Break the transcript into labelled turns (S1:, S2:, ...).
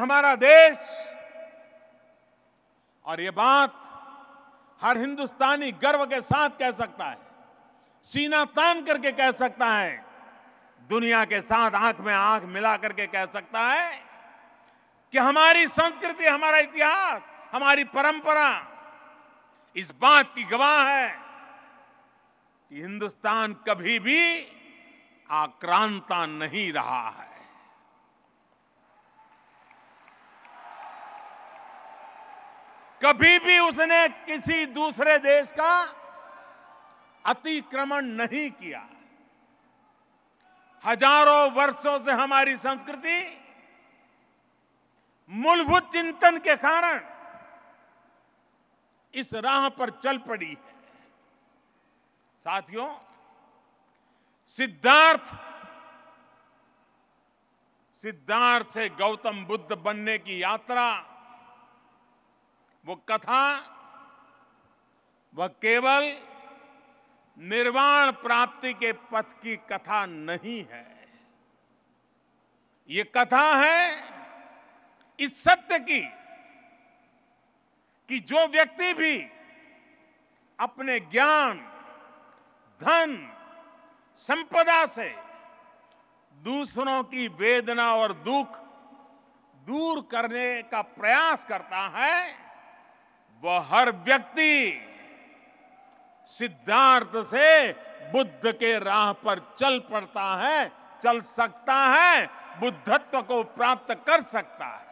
S1: हमारा देश और ये बात हर हिंदुस्तानी गर्व के साथ कह सकता है सीना तान करके कह सकता है दुनिया के साथ आंख में आंख मिला करके कह सकता है कि हमारी संस्कृति हमारा इतिहास हमारी परंपरा इस बात की गवाह है कि हिंदुस्तान कभी भी आक्रांता नहीं रहा है कभी भी उसने किसी दूसरे देश का अतिक्रमण नहीं किया हजारों वर्षों से हमारी संस्कृति मूलभूत चिंतन के कारण इस राह पर चल पड़ी है साथियों सिद्धार्थ सिद्धार्थ से गौतम बुद्ध बनने की यात्रा वो कथा वह केवल निर्वाण प्राप्ति के पथ की कथा नहीं है ये कथा है इस सत्य की कि जो व्यक्ति भी अपने ज्ञान धन संपदा से दूसरों की वेदना और दुख दूर करने का प्रयास करता है वह हर व्यक्ति सिद्धार्थ से बुद्ध के राह पर चल पड़ता है चल सकता है बुद्धत्व को प्राप्त कर सकता है